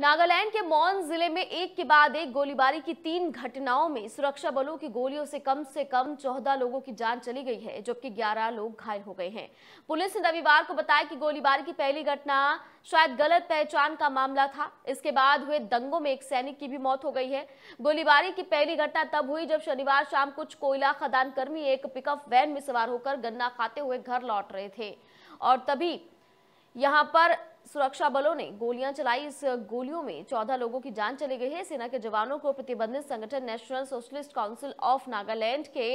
नागालैंड के मौन जिले में एक के बाद एक गोलीबारी की तीन घटनाओं में सुरक्षा बलों की गोलियों से कम से कम चौदह लोगों की जान चली गई है जबकि ग्यारह लोग घायल हो गए हैं पुलिस ने रविवार को बताया कि गोलीबारी की पहली घटना शायद गलत पहचान का मामला था इसके बाद हुए दंगों में एक सैनिक की भी मौत हो गई है गोलीबारी की पहली घटना तब हुई जब शनिवार शाम कुछ कोयला खदान कर्मी एक पिकअप वैन में सवार होकर गन्ना खाते हुए घर लौट रहे थे और तभी यहाँ पर सुरक्षा बलों ने गोलियां चलाई इस गोलियों में चौदह लोगों की जान चली गई है सेना के जवानों को प्रतिबंधित संगठन National Socialist Council of Nagaland के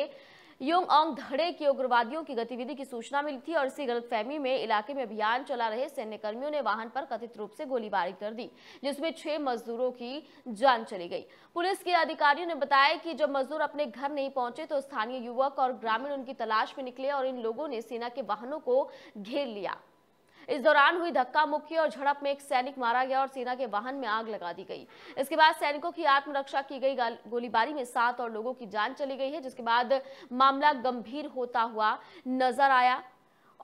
योंग ऑंग धड़े के उग्रवादियों की गतिविधि की सूचना मिली थी और इसी गलतफहमी में इलाके में अभियान चला रहे सैन्य कर्मियों ने वाहन पर कथित रूप से गोलीबारी कर दी जिसमें छह मजदूरों की जान चली गई पुलिस के अधिकारियों ने बताया कि जब मजदूर अपने घर नहीं पहुंचे तो स्थानीय युवक और ग्रामीण उनकी तलाश में निकले और इन लोगों ने सेना के वाहनों को घेर लिया इस दौरान हुई धक्का मुक्की और झड़प में एक सैनिक मारा गया और सेना के वाहन में आग लगा दी गई इसके बाद सैनिकों की आत्मरक्षा की गई गोलीबारी में सात और लोगों की जान चली गई है जिसके बाद मामला गंभीर होता हुआ नजर आया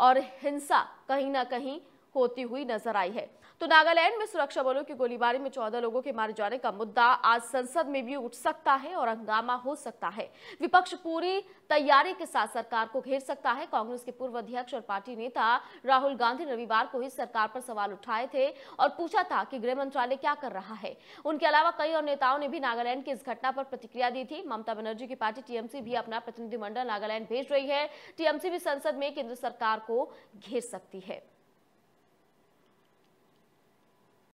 और हिंसा कहीं ना कहीं होती हुई नजर आई है तो नागालैंड में सुरक्षा बलों की गोलीबारी में चौदह लोगों के मारे जाने का मुद्दा आज संसद में भी उठ सकता है और हंगामा हो सकता है विपक्ष पूरी तैयारी के साथ सरकार को घेर सकता है कांग्रेस के पूर्व अध्यक्ष और पार्टी नेता राहुल गांधी रविवार को ही सरकार पर सवाल उठाए थे और पूछा था कि गृह मंत्रालय क्या कर रहा है उनके अलावा कई और नेताओं ने भी नागालैंड की इस घटना पर प्रतिक्रिया दी थी ममता बनर्जी की पार्टी टीएमसी भी अपना प्रतिनिधिमंडल नागालैंड भेज रही है टीएमसी भी संसद में केंद्र सरकार को घेर सकती है